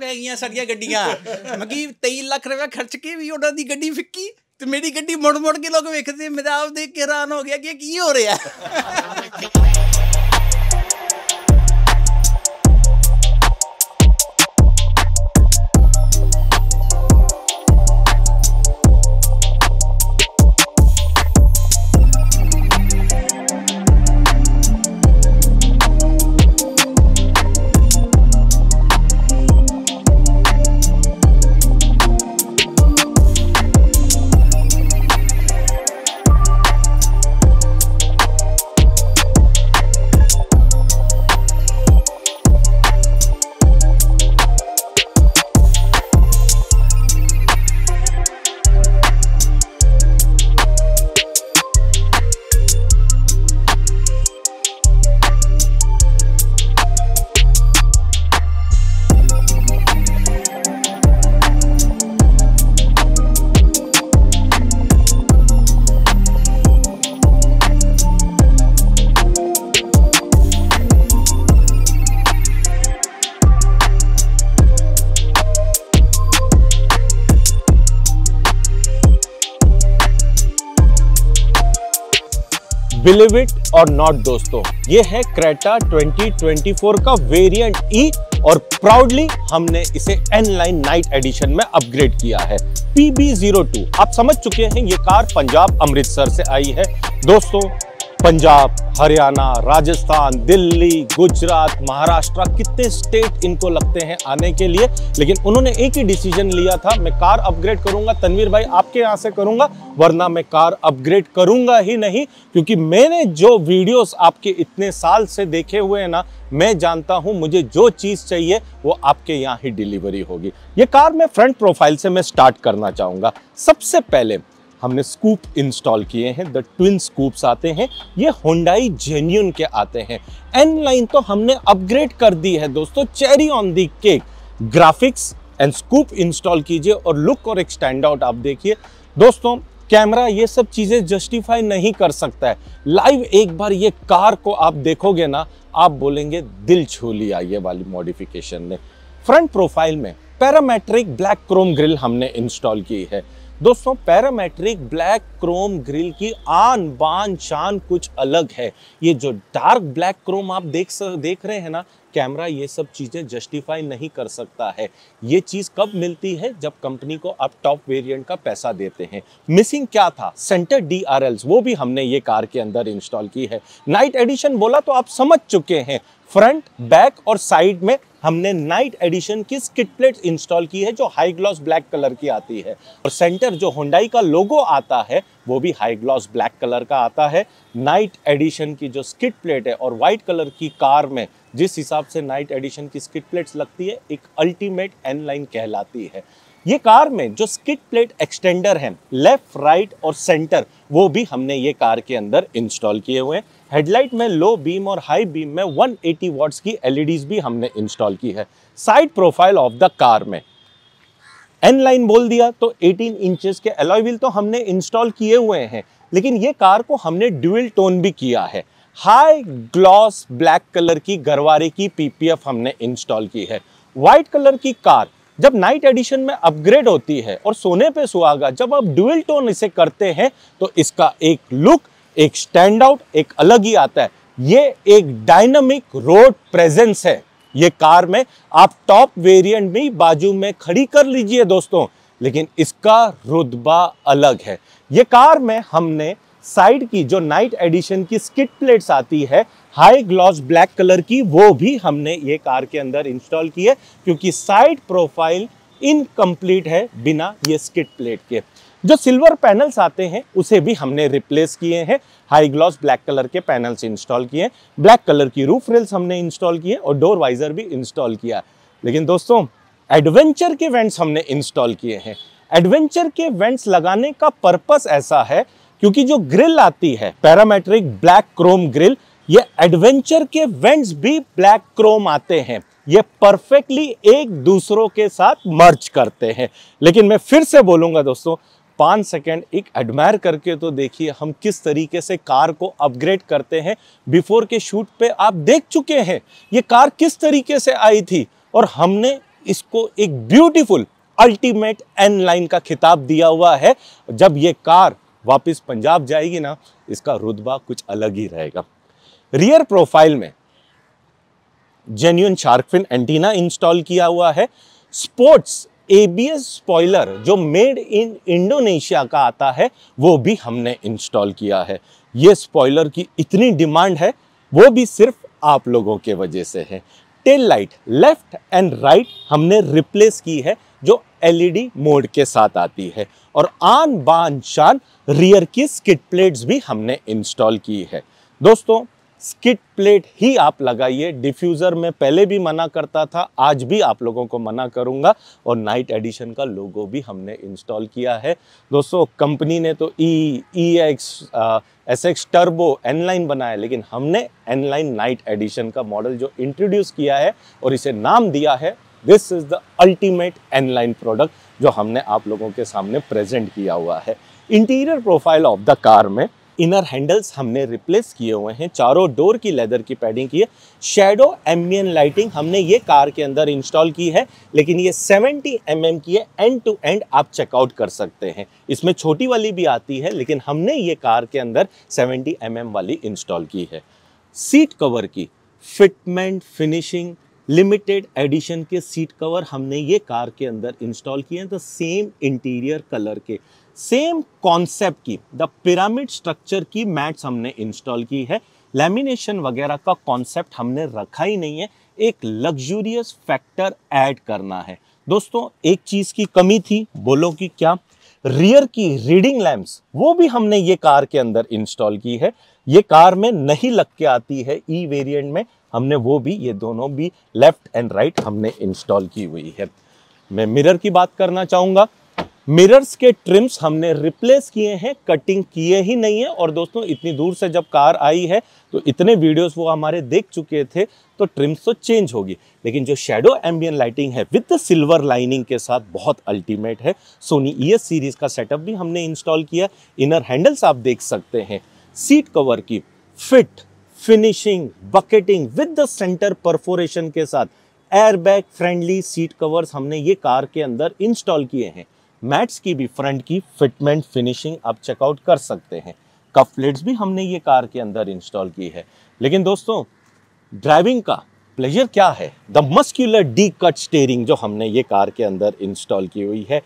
ਪੈ ਗਈਆਂ ਸਾਡੀਆਂ ਗੱਡੀਆਂ ਮਗੀ 23 ਲੱਖ ਰੁਪਏ ਖਰਚ ਕੇ ਵੀ ਉਹਨਾਂ ਦੀ ਗੱਡੀ ਫਿੱਕੀ ਤੇ ਮੇਰੀ ਗੱਡੀ ਮੁੜ ਮੁੜ ਕੇ ਲੋਕ ਵੇਖਦੇ ਮੈਂ ਤਾਂ ਆਪ ਦੇ ਕੇ ਹੈਰਾਨ ਹੋ ਗਿਆ ਕਿ ਕੀ ਹੋ ਰਿਹਾ बिलीव इट और नॉट दोस्तों ये है क्रेटा 2024 का वेरिएंट ई e और प्राउडली हमने इसे एन लाइन नाइट एडिशन में अपग्रेड किया है पी जीरो टू आप समझ चुके हैं ये कार पंजाब अमृतसर से आई है दोस्तों पंजाब हरियाणा राजस्थान दिल्ली गुजरात महाराष्ट्र कितने स्टेट इनको लगते हैं आने के लिए लेकिन उन्होंने एक ही डिसीजन लिया था मैं कार अपग्रेड करूंगा तनवीर भाई आपके यहाँ से करूंगा वरना मैं कार अपग्रेड करूंगा ही नहीं क्योंकि मैंने जो वीडियोस आपके इतने साल से देखे हुए हैं ना मैं जानता हूं मुझे जो चीज़ चाहिए वो आपके यहाँ ही डिलीवरी होगी ये कार मैं फ्रंट प्रोफाइल से मैं स्टार्ट करना चाहूँगा सबसे पहले हमने स्कूप इंस्टॉल किए हैं द ट्विन स्कूप्स आते हैं ये होंडाई जेन्यून के आते हैं एन लाइन तो हमने अपग्रेड कर दी है दोस्तों cherry on the cake graphics and scoop install कीजिए और लुक और एक स्टैंड आउट आप देखिए दोस्तों कैमरा ये सब चीज़ें जस्टिफाई नहीं कर सकता है लाइव एक बार ये कार को आप देखोगे ना आप बोलेंगे दिल छू लिया ये वाली मॉडिफिकेशन ने फ्रंट प्रोफाइल में पैरामेट्रिक ब्लैक क्रोम ग्रिल हमने इंस्टॉल की है दोस्तों पैरामेट्रिक ब्लैक क्रोम ग्रिल की आन बान शान कुछ अलग है ये जो डार्क ब्लैक क्रोम आप देख सक, देख रहे हैं ना कैमरा ये सब चीज़ें जस्टिफाई नहीं कर सकता है ये चीज़ कब मिलती है जब कंपनी को आप टॉप वेरिएंट का पैसा देते हैं मिसिंग क्या था सेंटर डी वो भी हमने ये कार के अंदर इंस्टॉल की है नाइट एडिशन बोला तो आप समझ चुके हैं फ्रंट बैक और साइड में हमने नाइट एडिशन की स्किट प्लेट इंस्टॉल की है जो हाई ग्लॉस ब्लैक कलर की आती है और सेंटर जो होंडाई का लोगो आता है वो भी हाई ग्लॉस ब्लैक कलर का आता है नाइट एडिशन की जो स्किट प्लेट है और वाइट कलर की कार में जिस हिसाब से नाइट एडिशन की स्किट प्लेट्स लगती है एक अल्टीमेट एन लाइन कहलाती है ये कार में जो स्किट प्लेट एक्सटेंडर है लेफ्ट राइट और सेंटर वो भी हमने ये कार के अंदर इंस्टॉल किए हुए हैं हेडलाइट में लो बीम और हाई बीम में 180 वॉट्स की एलईडीज भी हमने इंस्टॉल की है side profile of the car में एन लाइन बोल दिया तो 18 इंचेस के एलॉय व्हील तो हमने इंस्टॉल किए हुए हैं लेकिन ये कार को हमने ड्यूअल टोन भी किया है हाई ग्लॉस ब्लैक कलर की गरवारे की पीपीएफ हमने इंस्टॉल की है व्हाइट कलर की कार जब नाइट एडिशन में अपग्रेड होती है और सोने पे सुहागा जब आप ड्यूअल टोन इसे करते हैं तो इसका एक लुक एक स्टैंड आउट एक अलग ही आता है ये एक डायनामिक रोड प्रेजेंस है ये कार में आप टॉप वेरिएंट में बाजू में खड़ी कर लीजिए दोस्तों लेकिन इसका रुतबा अलग है ये कार में हमने साइड की जो नाइट एडिशन की स्किट प्लेट्स आती है हाई ग्लॉस ब्लैक कलर की वो भी हमने ये कार के अंदर इंस्टॉल की है क्योंकि साइड प्रोफाइल इनकम्प्लीट है बिना ये स्किट प्लेट के जो सिल्वर पैनल्स आते हैं उसे भी हमने रिप्लेस किए हैं हाई ग्लॉस ब्लैक कलर के पैनल्स इंस्टॉल किए हैं ब्लैक कलर की रूफ रेल्स हमने इंस्टॉल किए और डोर वाइजर भी इंस्टॉल किया लेकिन दोस्तों एडवेंचर के वेंट्स हमने इंस्टॉल किए हैं एडवेंचर के वेंट्स लगाने का पर्पस ऐसा है क्योंकि जो ग्रिल आती है पैरामेट्रिक ब्लैक क्रोम ग्रिल ये एडवेंचर के वेंट्स भी ब्लैक क्रोम आते हैं ये परफेक्टली एक दूसरों के साथ मर्ज करते हैं लेकिन मैं फिर से बोलूंगा दोस्तों पाँच सेकेंड एक एडमायर करके तो देखिए हम किस तरीके से कार को अपग्रेड करते हैं बिफोर के शूट पे आप देख चुके हैं ये कार किस तरीके से आई थी और हमने इसको एक ब्यूटीफुल अल्टीमेट एन लाइन का खिताब दिया हुआ है जब ये कार वापस पंजाब जाएगी ना इसका रुतबा कुछ अलग ही रहेगा रियर प्रोफाइल में जेन्यून शार्कफिन एंटीना इंस्टॉल किया हुआ है स्पोर्ट्स एबीएस स्पॉइलर जो मेड इन इंडोनेशिया का आता है वो भी हमने इंस्टॉल किया है ये स्पॉइलर की इतनी डिमांड है वो भी सिर्फ आप लोगों के वजह से है tail light left and right हमने रिप्लेस की है जो एलईडी मोड के साथ आती है और आन बान शान रियर की स्किट प्लेट्स भी हमने इंस्टॉल की है दोस्तों स्किट प्लेट ही आप लगाइए डिफ्यूज़र में पहले भी मना करता था आज भी आप लोगों को मना करूंगा और नाइट एडिशन का लोगो भी हमने इंस्टॉल किया है दोस्तों कंपनी ने तो E E X S X turbo N line बनाया लेकिन हमने एनलाइन नाइट एडिशन का मॉडल जो इंट्रोड्यूस किया है और इसे नाम दिया है this is the ultimate N line product जो हमने आप लोगों के सामने प्रेजेंट किया हुआ है interior profile of the car में इनर हैंडल्स हमने रिप्लेस किए हुए हैं चारों डोर की लेदर की पैडिंग की है शेडो एम्बियन लाइटिंग हमने ये कार के अंदर इंस्टॉल की है लेकिन ये 70 एम mm की है एंड टू एंड आप चेकआउट कर सकते हैं इसमें छोटी वाली भी आती है लेकिन हमने ये कार के अंदर 70 एम mm वाली इंस्टॉल की है सीट कवर की फिटमेंट फिनिशिंग लिमिटेड एडिशन के सीट कवर हमने ये कार के अंदर इंस्टॉल किए हैं तो सेम इंटीरियर कलर के सेम कॉन्सेप्ट की द पिरामिड स्ट्रक्चर की मैट्स हमने इंस्टॉल की है लेमिनेशन वगैरह का कॉन्सेप्ट हमने रखा ही नहीं है एक लग्जूरियस फैक्टर ऐड करना है दोस्तों एक चीज़ की कमी थी बोलो कि क्या रियर की रीडिंग लैम्प्स वो भी हमने ये कार के अंदर इंस्टॉल की है ये कार में नहीं लग के आती है ई e वेरिएंट में हमने वो भी ये दोनों भी लेफ्ट एंड राइट हमने इंस्टॉल की हुई है मैं मिरर की बात करना चाहूंगा मिरर्स के ट्रिम्स हमने रिप्लेस किए हैं कटिंग किए ही नहीं है और दोस्तों इतनी दूर से जब कार आई है तो इतने वीडियोस वो हमारे देख चुके थे तो ट्रिम्स तो चेंज होगी लेकिन जो शेडो एम्बियन लाइटिंग है विद सिल्वर लाइनिंग के साथ बहुत अल्टीमेट है सोनी ई सीरीज़ का सेटअप भी हमने इंस्टॉल किया इनर हैंडल्स आप देख सकते हैं सीट कवर की fit finishing bucketing with the centre perforation के साथ एयरबैग फ्रेंडली सीट कवर्स हमने ये कार के अंदर इंस्टॉल किए हैं मैट्स की भी फ्रंट की फिटमेंट फिनिशिंग आप चेकआउट कर सकते हैं कफ प्लेट्स भी हमने ये कार के अंदर इंस्टॉल की है लेकिन दोस्तों ड्राइविंग का प्लेजर क्या है the muscular D cut steering जो हमने ये कार के अंदर इंस्टॉल की हुई है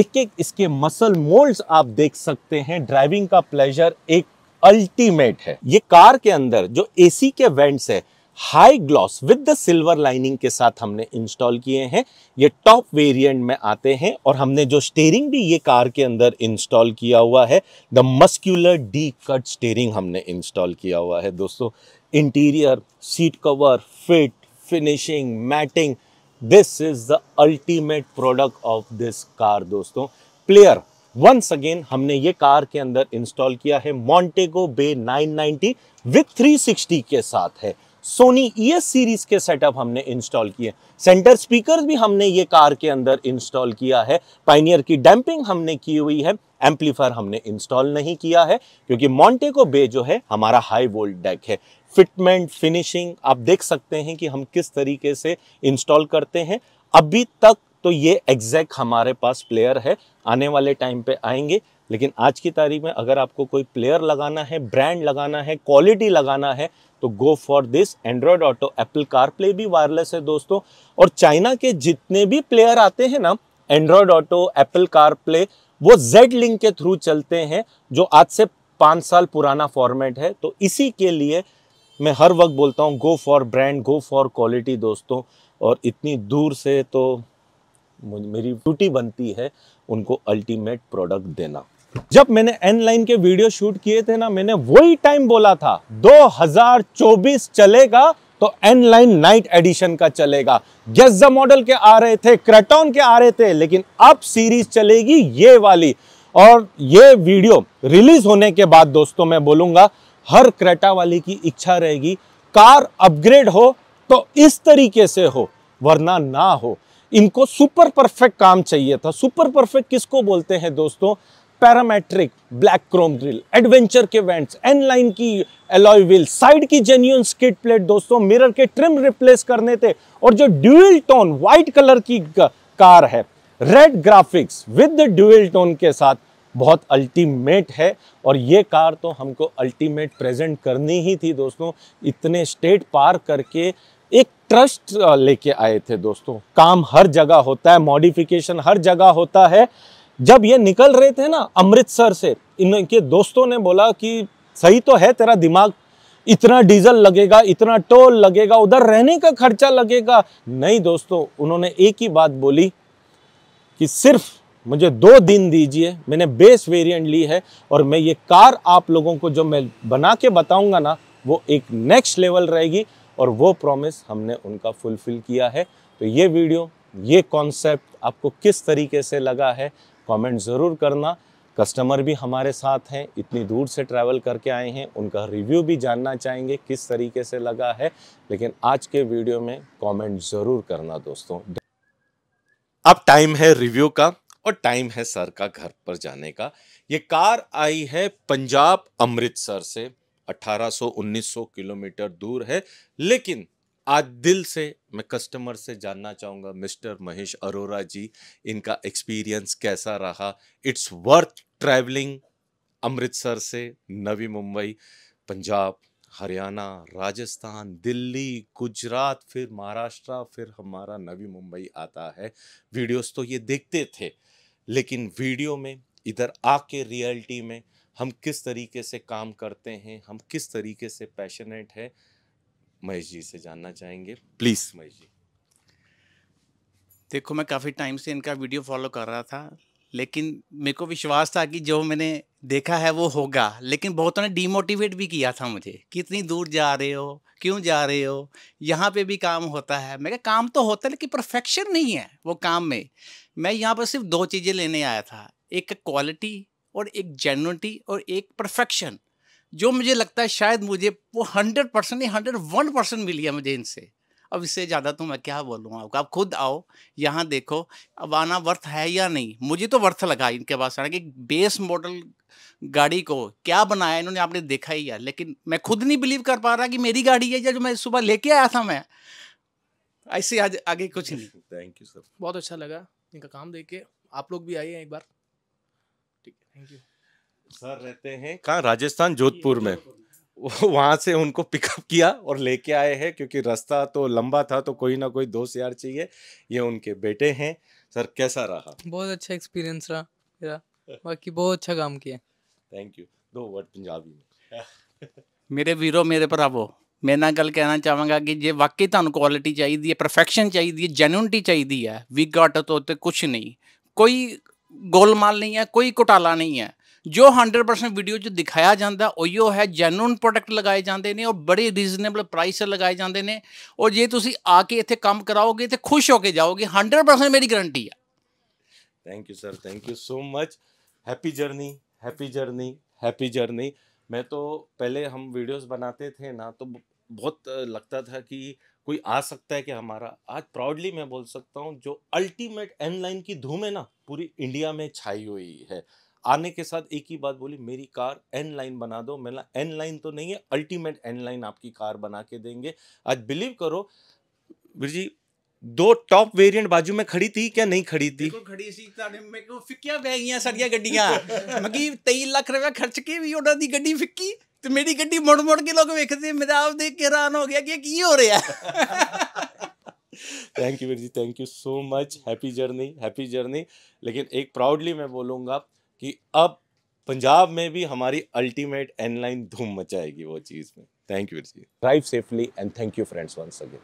एक एक इसके मसल मोल्ड्स आप देख सकते हैं ड्राइविंग का प्लेजर एक अल्टीमेट है ये कार के अंदर जो एसी के वेंट्स है high gloss with the silver lining के साथ हमने इंस्टॉल किए हैं ये टॉप वेरिएंट में आते हैं और हमने जो स्टेयरिंग भी ये कार के अंदर इंस्टॉल किया हुआ है the muscular D cut steering हमने इंस्टॉल किया हुआ है दोस्तों interior seat cover fit finishing matting this is the ultimate product of this car दोस्तों प्लेयर वंस अगेन हमने ये कार के अंदर इंस्टॉल किया है मॉन्टेगो बे 990 विथ सिक्सटी के साथ है सोनी ई सीरीज के सेटअप हमने इंस्टॉल किए सेंटर स्पीकर भी हमने ये कार के अंदर इंस्टॉल किया है पाइनियर की डैम्पिंग हमने की हुई है एम्पलीफायर हमने इंस्टॉल नहीं किया है क्योंकि मॉन्टेको बे जो है हमारा हाई वोल्ट डेक है फिटमेंट फिनिशिंग आप देख सकते हैं कि हम किस तरीके से इंस्टॉल करते हैं अभी तक तो ये एग्जैक्ट हमारे पास प्लेयर है आने वाले टाइम पे आएंगे लेकिन आज की तारीख में अगर आपको कोई प्लेयर लगाना है ब्रांड लगाना है क्वालिटी लगाना है तो go for this Android auto Apple car play भी वायरलेस है दोस्तों और चाइना के जितने भी प्लेयर आते हैं ना Android auto Apple car play वो जेड लिंक के थ्रू चलते हैं जो आज से पाँच साल पुराना फॉर्मेट है तो इसी के लिए मैं हर वक्त बोलता हूँ go for brand go for quality दोस्तों और इतनी दूर से तो मेरी ड्यूटी बनती है उनको अल्टीमेट प्रोडक्ट देना जब मैंने एन लाइन के वीडियो शूट किए थे ना मैंने वही टाइम बोला था 2024 चलेगा तो एन लाइन नाइट एडिशन का चलेगा गेस मॉडल के आ रहे थे क्रेटोन के आ रहे थे लेकिन अब सीरीज चलेगी ये वाली और ये वीडियो रिलीज होने के बाद दोस्तों मैं बोलूंगा हर क्रेटा वाली की इच्छा रहेगी कार अपग्रेड हो तो इस तरीके से हो वरना ना हो इनको सुपर परफेक्ट काम चाहिए था सुपर परफेक्ट किसको बोलते हैं दोस्तों parametric black chrome grille adventure के वेंट्स एन लाइन की एलॉय व्हील साइड की जेन्यून स्किट प्लेट दोस्तों मिरर के ट्रिम रिप्लेस करने थे और जो ड्यूएल टोन व्हाइट कलर की कार है red graphics with dual tone के साथ बहुत अल्टीमेट है और ये कार तो हमको अल्टीमेट प्रेजेंट करनी ही थी दोस्तों इतने स्टेट पार करके एक ट्रस्ट लेके आए थे दोस्तों काम हर जगह होता है मॉडिफिकेशन हर जगह होता है जब ये निकल रहे थे ना अमृतसर से इनके दोस्तों ने बोला कि सही तो है तेरा दिमाग इतना डीजल लगेगा इतना टोल लगेगा उधर रहने का खर्चा लगेगा नहीं दोस्तों उन्होंने एक ही बात बोली कि सिर्फ मुझे दो दिन दीजिए मैंने बेस वेरिएंट ली है और मैं ये कार आप लोगों को जो मैं बना के बताऊंगा ना वो एक नेक्स्ट लेवल रहेगी और वो प्रॉमिस हमने उनका फुलफिल किया है तो ये वीडियो ये कॉन्सेप्ट आपको किस तरीके से लगा है कमेंट ज़रूर करना कस्टमर भी हमारे साथ हैं इतनी दूर से ट्रैवल करके आए हैं उनका रिव्यू भी जानना चाहेंगे किस तरीके से लगा है लेकिन आज के वीडियो में कमेंट ज़रूर करना दोस्तों अब टाइम है रिव्यू का और टाइम है सर का घर पर जाने का ये कार आई है पंजाब अमृतसर से 1800-1900 किलोमीटर दूर है लेकिन आज दिल से मैं कस्टमर से जानना चाहूँगा मिस्टर महेश अरोरा जी इनका एक्सपीरियंस कैसा रहा इट्स वर्थ ट्रैवलिंग अमृतसर से नवी मुंबई पंजाब हरियाणा राजस्थान दिल्ली गुजरात फिर महाराष्ट्र फिर हमारा नवी मुंबई आता है वीडियोस तो ये देखते थे लेकिन वीडियो में इधर आके रियलिटी में हम किस तरीके से काम करते हैं हम किस तरीके से पैशनेट हैं महेश जी से जानना चाहेंगे प्लीज़ महेश जी देखो मैं काफ़ी टाइम से इनका वीडियो फॉलो कर रहा था लेकिन मेरे को विश्वास था कि जो मैंने देखा है वो होगा लेकिन बहुतों ने डीमोटिवेट भी किया था मुझे कि इतनी दूर जा रहे हो क्यों जा रहे हो यहाँ पे भी काम होता है मैं काम तो होता है लेकिन परफेक्शन नहीं है वो काम में मैं यहाँ पर सिर्फ दो चीज़ें लेने आया था एक क्वालिटी और एक जेनुटी और एक परफेक्शन जो मुझे लगता है शायद मुझे वो हंड्रेड परसेंट नहीं हंड्रेड वन परसेंट मिली है मुझे इनसे अब इससे ज़्यादा तो मैं क्या बोलूँ आपको आप खुद आओ यहाँ देखो अब आना वर्थ है या नहीं मुझे तो वर्थ लगा इनके पास आना कि बेस मॉडल गाड़ी को क्या बनाया इन्होंने आपने देखा ही है लेकिन मैं खुद नहीं बिलीव कर पा रहा कि मेरी गाड़ी है या जो मैं सुबह लेके आया था मैं ऐसे आज आगे कुछ नहीं थैंक यू सर बहुत अच्छा लगा इनका काम देख के आप लोग भी आइए एक बार ठीक है थैंक यू सर रहते हैं कहाँ राजस्थान जोधपुर में वहाँ से उनको पिकअप किया और लेके आए हैं क्योंकि रास्ता तो लंबा था तो कोई ना कोई दोस्त यार चाहिए ये उनके बेटे हैं सर कैसा रहा बहुत अच्छा एक्सपीरियंस रहा मेरा बाकी बहुत अच्छा काम किया थैंक यू दो वर्ड पंजाबी में मेरे वीरो मेरे भरावो मैं ਨਾਲ ਗੱਲ ਕਹਿਣਾ ਚਾਹਾਂਗਾ ਕਿ ਜੇ ਵਾਕਈ ਤੁਹਾਨੂੰ ਕੁਆਲਿਟੀ ਚਾਹੀਦੀ चाहिए परफेक्शन चाहिए जेन्यूनिटी चाहिए है ਹੈ ਵੀ ਗਾਟ नहीं ਤੇ ਕੁਝ ਨਹੀਂ ਕੋਈ ਗੋਲਮਾਲ ਨਹੀਂ ਹੈ ਕੋਈ जो हंड्रेड परसेंट वीडियो ਦਿਖਾਇਆ ਜਾਂਦਾ ਉਹੀਓ ਹੈ ਜੈਨੂਨ ਪ੍ਰੋਡਕਟ ਲਗਾਏ ਜਾਂਦੇ ਨੇ ਔਰ ਬੜੇ ਰੀਜ਼ਨੇਬਲ ਪ੍ਰਾਈਸ 'ਤੇ ਲਗਾਏ ਜਾਂਦੇ ਨੇ ਔਰ ਜੇ ਤੁਸੀਂ ਆ ਕੇ ਇੱਥੇ ਕੰਮ ਕਰਾਓਗੇ ਤੇ ਖੁਸ਼ ਹੋ ਕੇ ਜਾਓਗੇ 100% ਮੇਰੀ ਗਾਰੰਟੀ thank you sir thank you so much happy journey happy journey happy journey मैं तो पहले हम वीडियोस बनाते थे ना तो बहुत लगता था कि कोई आ सकता है कि हमारा आज प्राउडली मैं बोल सकता हूँ जो अल्टीमेट एन लाइन की धूम है ना पूरी इंडिया में छाई हुई है आने के साथ एक ही बात बोली मेरी कार एन लाइन बना दो मैंने एन लाइन तो नहीं है अल्टीमेट एन लाइन आपकी कार बना के देंगे आज बिलीव करो वीर जी दो टॉप वेरिएंट बाजू में खड़ी थी क्या नहीं खड़ी थी ਖੜੀ ਸੀ ਤੁਹਾਡੇ ਮੇਰੇ ਕੋਲ ਫਿੱਕੀਆਂ ਪੈ ਗਈਆਂ ਸਾਰੀਆਂ ਗੱਡੀਆਂ ਮਗੀ 23 ਲੱਖ ਰੁਪਏ ਖਰਚ ਕੇ ਵੀ ਉਹਨਾਂ ਦੀ ਗੱਡੀ ਫਿੱਕੀ ਤੇ ਮੇਰੀ ਗੱਡੀ ਮੁੜ ਮੁੜ ਕੇ थैंक यू वीर जी thank you so much happy journey happy journey लेकिन एक प्राउडली मैं बोलूंगा कि अब पंजाब में भी हमारी अल्टीमेट एनलाइन धूम मचाएगी वो चीज़ में thank you drive safely and thank you friends once again